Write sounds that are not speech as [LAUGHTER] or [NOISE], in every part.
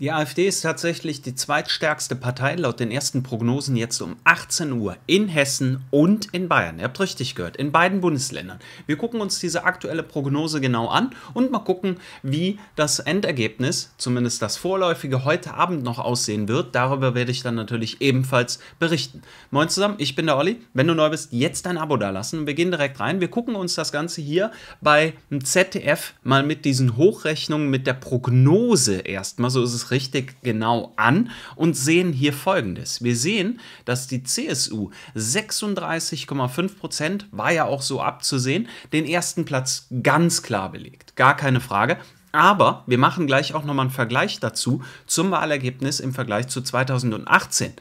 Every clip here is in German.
Die AfD ist tatsächlich die zweitstärkste Partei laut den ersten Prognosen jetzt um 18 Uhr in Hessen und in Bayern. Ihr habt richtig gehört, in beiden Bundesländern. Wir gucken uns diese aktuelle Prognose genau an und mal gucken, wie das Endergebnis, zumindest das vorläufige, heute Abend noch aussehen wird. Darüber werde ich dann natürlich ebenfalls berichten. Moin zusammen, ich bin der Olli. Wenn du neu bist, jetzt ein Abo dalassen. Wir gehen direkt rein. Wir gucken uns das Ganze hier bei ZDF mal mit diesen Hochrechnungen, mit der Prognose erstmal, so ist es richtig genau an und sehen hier Folgendes. Wir sehen, dass die CSU 36,5 Prozent, war ja auch so abzusehen, den ersten Platz ganz klar belegt. Gar keine Frage. Aber wir machen gleich auch nochmal einen Vergleich dazu zum Wahlergebnis im Vergleich zu 2018.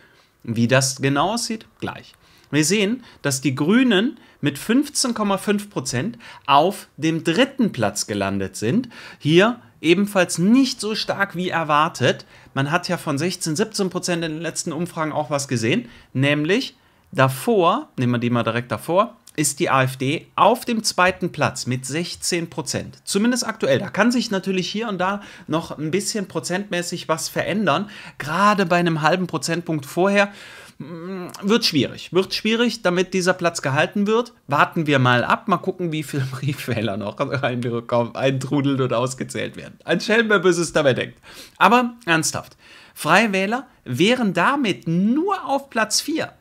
Wie das genau aussieht, gleich. Wir sehen, dass die Grünen mit 15,5 Prozent auf dem dritten Platz gelandet sind. Hier ebenfalls nicht so stark wie erwartet. Man hat ja von 16, 17 Prozent in den letzten Umfragen auch was gesehen, nämlich davor, nehmen wir die mal direkt davor, ist die AfD auf dem zweiten Platz mit 16 Prozent. Zumindest aktuell. Da kann sich natürlich hier und da noch ein bisschen prozentmäßig was verändern. Gerade bei einem halben Prozentpunkt vorher Mm, wird schwierig. Wird schwierig, damit dieser Platz gehalten wird. Warten wir mal ab, mal gucken, wie viele [LAUGHS] Briefwähler noch eintrudeln und ausgezählt werden. Ein Schelmer, bis es dabei denkt. Aber ernsthaft, Freie Wähler wären damit nur auf Platz 4.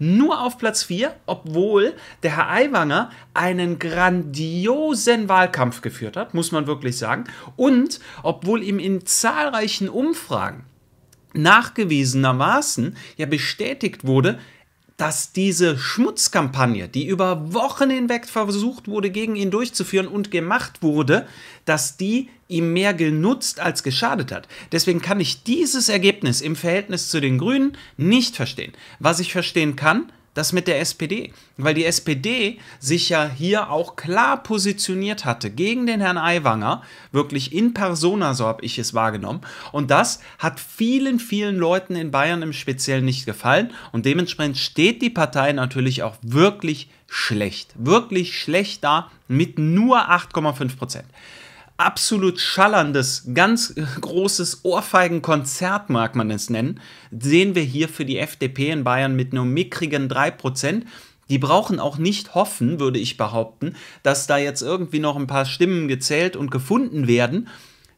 Nur auf Platz 4, obwohl der Herr Aiwanger einen grandiosen Wahlkampf geführt hat, muss man wirklich sagen. Und obwohl ihm in zahlreichen Umfragen nachgewiesenermaßen ja bestätigt wurde, dass diese Schmutzkampagne, die über Wochen hinweg versucht wurde, gegen ihn durchzuführen und gemacht wurde, dass die ihm mehr genutzt als geschadet hat. Deswegen kann ich dieses Ergebnis im Verhältnis zu den Grünen nicht verstehen. Was ich verstehen kann, das mit der SPD, weil die SPD sich ja hier auch klar positioniert hatte gegen den Herrn Aiwanger, wirklich in persona, so habe ich es wahrgenommen. Und das hat vielen, vielen Leuten in Bayern im Speziellen nicht gefallen. Und dementsprechend steht die Partei natürlich auch wirklich schlecht, wirklich schlecht da mit nur 8,5 Prozent absolut schallerndes, ganz großes Ohrfeigenkonzert, mag man es nennen, sehen wir hier für die FDP in Bayern mit nur mickrigen 3%. Die brauchen auch nicht hoffen, würde ich behaupten, dass da jetzt irgendwie noch ein paar Stimmen gezählt und gefunden werden,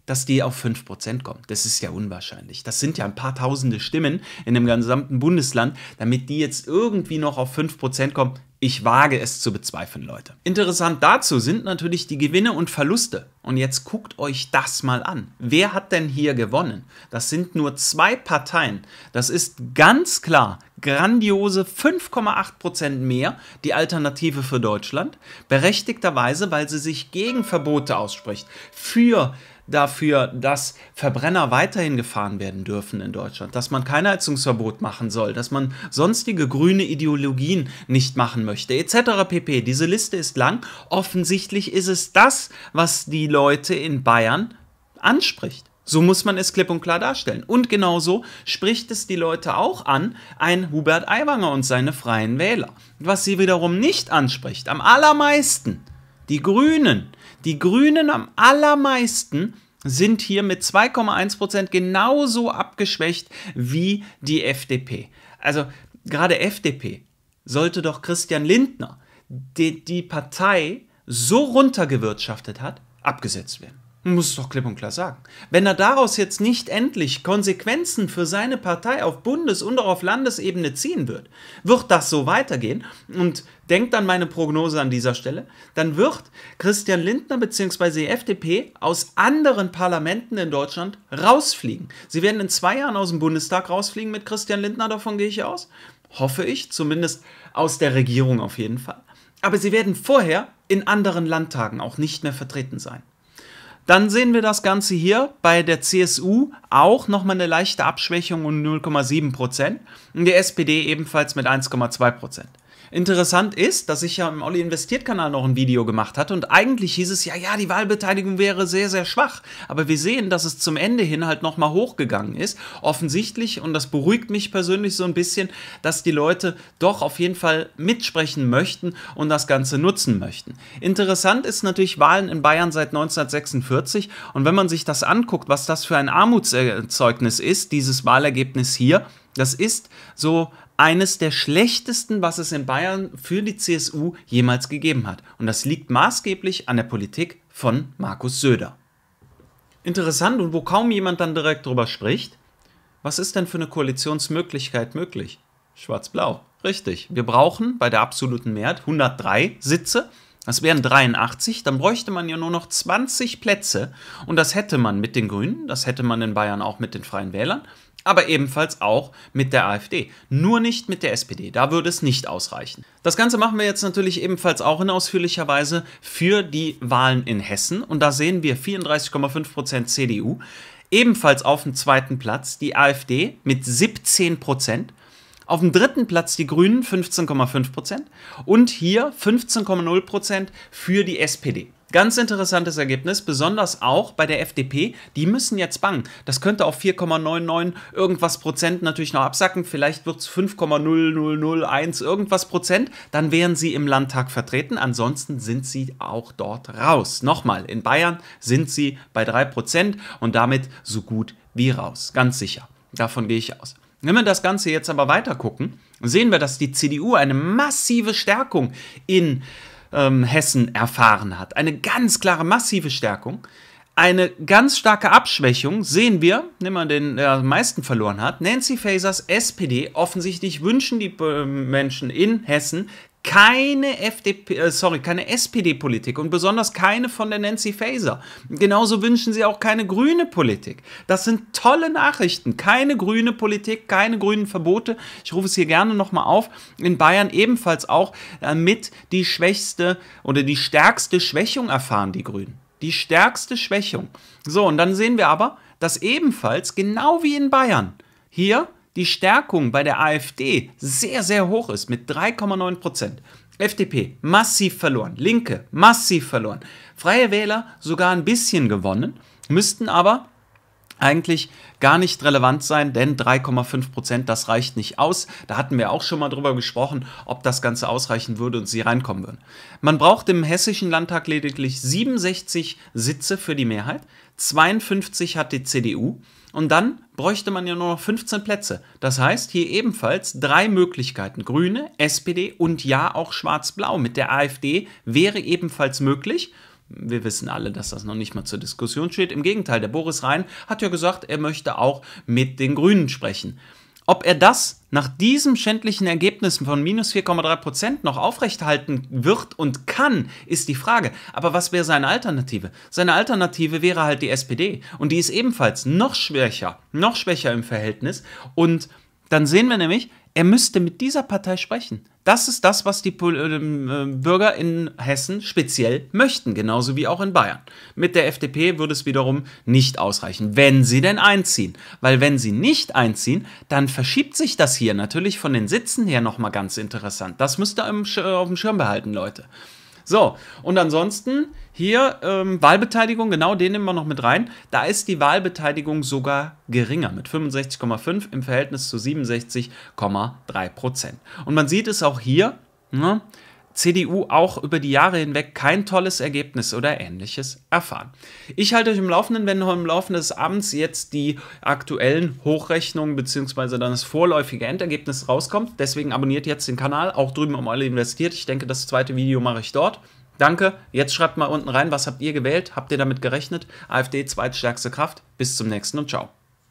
dass die auf 5% kommen. Das ist ja unwahrscheinlich. Das sind ja ein paar tausende Stimmen in dem gesamten Bundesland, damit die jetzt irgendwie noch auf 5% kommen. Ich wage es zu bezweifeln, Leute. Interessant dazu sind natürlich die Gewinne und Verluste. Und jetzt guckt euch das mal an. Wer hat denn hier gewonnen? Das sind nur zwei Parteien. Das ist ganz klar grandiose 5,8% mehr die Alternative für Deutschland. Berechtigterweise, weil sie sich gegen Verbote ausspricht. Für äh, dafür, dass Verbrenner weiterhin gefahren werden dürfen in Deutschland, dass man kein Heizungsverbot machen soll, dass man sonstige grüne Ideologien nicht machen möchte, etc. pp. Diese Liste ist lang. Offensichtlich ist es das, was die Leute in Bayern anspricht. So muss man es klipp und klar darstellen. Und genauso spricht es die Leute auch an, ein Hubert Aiwanger und seine freien Wähler. Was sie wiederum nicht anspricht, am allermeisten, die Grünen, die Grünen am allermeisten sind hier mit 2,1 genauso abgeschwächt wie die FDP. Also gerade FDP sollte doch Christian Lindner, der die Partei so runtergewirtschaftet hat, abgesetzt werden. Man muss es doch klipp und klar sagen. Wenn er daraus jetzt nicht endlich Konsequenzen für seine Partei auf Bundes- und auch auf Landesebene ziehen wird, wird das so weitergehen. Und denkt an meine Prognose an dieser Stelle, dann wird Christian Lindner bzw. die FDP aus anderen Parlamenten in Deutschland rausfliegen. Sie werden in zwei Jahren aus dem Bundestag rausfliegen mit Christian Lindner, davon gehe ich aus. Hoffe ich, zumindest aus der Regierung auf jeden Fall. Aber sie werden vorher in anderen Landtagen auch nicht mehr vertreten sein. Dann sehen wir das Ganze hier bei der CSU auch nochmal eine leichte Abschwächung um 0,7%. Prozent Und der SPD ebenfalls mit 1,2%. Prozent. Interessant ist, dass ich ja im Olli Investiert Kanal noch ein Video gemacht hatte und eigentlich hieß es ja, ja, die Wahlbeteiligung wäre sehr, sehr schwach. Aber wir sehen, dass es zum Ende hin halt nochmal hochgegangen ist. Offensichtlich, und das beruhigt mich persönlich so ein bisschen, dass die Leute doch auf jeden Fall mitsprechen möchten und das Ganze nutzen möchten. Interessant ist natürlich Wahlen in Bayern seit 1946 und wenn man sich das anguckt, was das für ein Armutszeugnis ist, dieses Wahlergebnis hier, das ist so eines der schlechtesten, was es in Bayern für die CSU jemals gegeben hat. Und das liegt maßgeblich an der Politik von Markus Söder. Interessant und wo kaum jemand dann direkt drüber spricht, was ist denn für eine Koalitionsmöglichkeit möglich? Schwarz-Blau. Richtig. Wir brauchen bei der absoluten Mehrheit 103 Sitze. Das wären 83, dann bräuchte man ja nur noch 20 Plätze und das hätte man mit den Grünen, das hätte man in Bayern auch mit den Freien Wählern, aber ebenfalls auch mit der AfD. Nur nicht mit der SPD, da würde es nicht ausreichen. Das Ganze machen wir jetzt natürlich ebenfalls auch in ausführlicher Weise für die Wahlen in Hessen und da sehen wir 34,5% CDU, ebenfalls auf dem zweiten Platz die AfD mit 17%. Auf dem dritten Platz die Grünen 15,5% und hier 15,0% für die SPD. Ganz interessantes Ergebnis, besonders auch bei der FDP. Die müssen jetzt bangen. Das könnte auf 4,99 irgendwas Prozent natürlich noch absacken. Vielleicht wird es 5,0001 irgendwas Prozent. Dann wären sie im Landtag vertreten. Ansonsten sind sie auch dort raus. Nochmal, in Bayern sind sie bei 3 Prozent und damit so gut wie raus. Ganz sicher. Davon gehe ich aus. Wenn wir das Ganze jetzt aber weiter gucken, sehen wir, dass die CDU eine massive Stärkung in äh, ähm, Hessen erfahren hat. Eine ganz klare, massive Stärkung. Eine ganz starke Abschwächung sehen wir, nehmen wir den, der am meisten verloren hat. Nancy Fasers SPD offensichtlich wünschen die Menschen in Hessen keine FDP, äh, sorry, keine SPD-Politik und besonders keine von der Nancy Faeser. Genauso wünschen sie auch keine grüne Politik. Das sind tolle Nachrichten. Keine grüne Politik, keine grünen Verbote. Ich rufe es hier gerne nochmal auf. In Bayern ebenfalls auch äh, mit die schwächste oder die stärkste Schwächung erfahren die Grünen. Die stärkste Schwächung. So, und dann sehen wir aber, dass ebenfalls, genau wie in Bayern, hier die Stärkung bei der AfD sehr, sehr hoch ist mit 3,9 Prozent. FDP massiv verloren, Linke massiv verloren, Freie Wähler sogar ein bisschen gewonnen, müssten aber eigentlich gar nicht relevant sein, denn 3,5 Prozent, das reicht nicht aus. Da hatten wir auch schon mal drüber gesprochen, ob das Ganze ausreichen würde und sie reinkommen würden. Man braucht im hessischen Landtag lediglich 67 Sitze für die Mehrheit. 52 hat die CDU und dann bräuchte man ja nur noch 15 Plätze. Das heißt, hier ebenfalls drei Möglichkeiten. Grüne, SPD und ja auch Schwarz-Blau. Mit der AfD wäre ebenfalls möglich. Wir wissen alle, dass das noch nicht mal zur Diskussion steht. Im Gegenteil, der Boris Rhein hat ja gesagt, er möchte auch mit den Grünen sprechen. Ob er das nach diesem schändlichen Ergebnis von minus 4,3% noch aufrechterhalten wird und kann, ist die Frage. Aber was wäre seine Alternative? Seine Alternative wäre halt die SPD. Und die ist ebenfalls noch schwächer, noch schwächer im Verhältnis. Und dann sehen wir nämlich, er müsste mit dieser Partei sprechen. Das ist das, was die äh, äh, Bürger in Hessen speziell möchten, genauso wie auch in Bayern. Mit der FDP würde es wiederum nicht ausreichen, wenn sie denn einziehen. Weil wenn sie nicht einziehen, dann verschiebt sich das hier natürlich von den Sitzen her nochmal ganz interessant. Das müsst ihr auf dem Schirm behalten, Leute. So, und ansonsten hier ähm, Wahlbeteiligung, genau den nehmen wir noch mit rein. Da ist die Wahlbeteiligung sogar geringer mit 65,5 im Verhältnis zu 67,3 Prozent. Und man sieht es auch hier, ne? CDU auch über die Jahre hinweg kein tolles Ergebnis oder ähnliches erfahren. Ich halte euch im Laufenden, wenn noch im Laufe des Abends jetzt die aktuellen Hochrechnungen bzw. dann das vorläufige Endergebnis rauskommt. Deswegen abonniert jetzt den Kanal, auch drüben um alle investiert. Ich denke, das zweite Video mache ich dort. Danke. Jetzt schreibt mal unten rein, was habt ihr gewählt? Habt ihr damit gerechnet? AfD zweitstärkste Kraft. Bis zum nächsten und ciao.